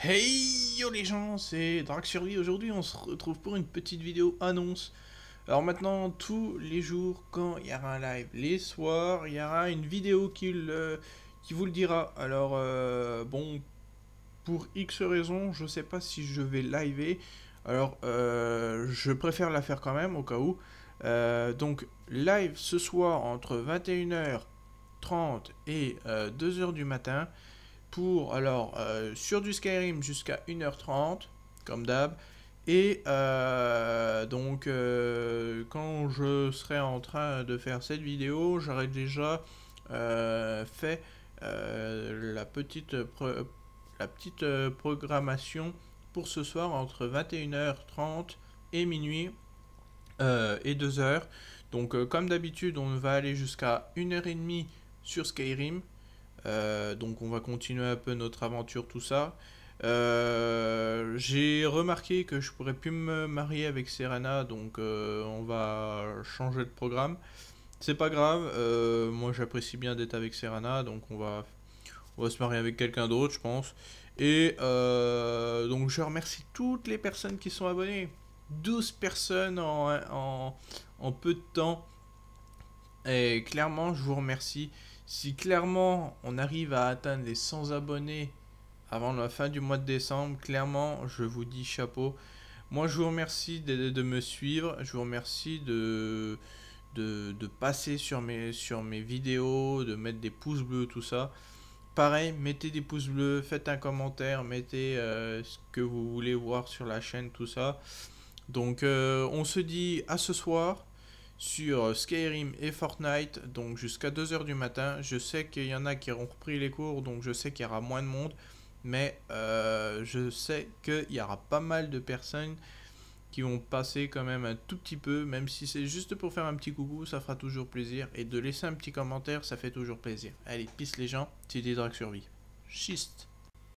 Hey yo les gens, c'est Drac Survie. Aujourd'hui, on se retrouve pour une petite vidéo annonce. Alors maintenant, tous les jours, quand il y aura un live, les soirs, il y aura une vidéo qui, le, qui vous le dira. Alors euh, bon, pour X raisons, je sais pas si je vais liver. Alors euh, je préfère la faire quand même au cas où. Euh, donc live ce soir entre 21h30 et 2h du matin pour, alors, euh, sur du Skyrim jusqu'à 1h30, comme d'hab. Et euh, donc, euh, quand je serai en train de faire cette vidéo, j'aurai déjà fait la petite, la petite programmation pour ce soir entre 21h30 et minuit et 2h. Donc, comme d'habitude, on va aller jusqu'à 1h30 sur Skyrim euh, donc on va continuer un peu notre aventure, tout ça. Euh, j'ai remarqué que je pourrais plus me marier avec Serana, donc euh, on va changer de programme. C'est pas grave, moi j'apprécie bien d'être avec Serana, donc on va, on va se marier avec quelqu'un d'autre, je pense. Et donc je remercie toutes les personnes qui sont abonnées. 12 personnes en peu de temps. Et clairement, je vous remercie. Si clairement on arrive à atteindre les 100 abonnés avant la fin du mois de décembre, clairement, je vous dis chapeau. Moi, je vous remercie de, me suivre. Je vous remercie de, de, passer sur mes, sur mes vidéos, de mettre des pouces bleus, tout ça. Pareil, mettez des pouces bleus, faites un commentaire, mettez euh, ce que vous voulez voir sur la chaîne, tout ça. Donc, euh, on se dit à ce soir sur euh, Skyrim et Fortnite, donc jusqu'à 2h du matin. Je sais qu'il y en a qui auront repris les cours, donc je sais qu'il y aura moins de monde, mais euh, je sais qu'il y aura pas mal de personnes qui vont passer quand même un tout petit peu, même si c'est juste pour faire un petit coucou, ça fera toujours plaisir, et de laisser un petit commentaire, ça fait toujours plaisir. Allez, peace les gens, c'est Drag Survie. Schiste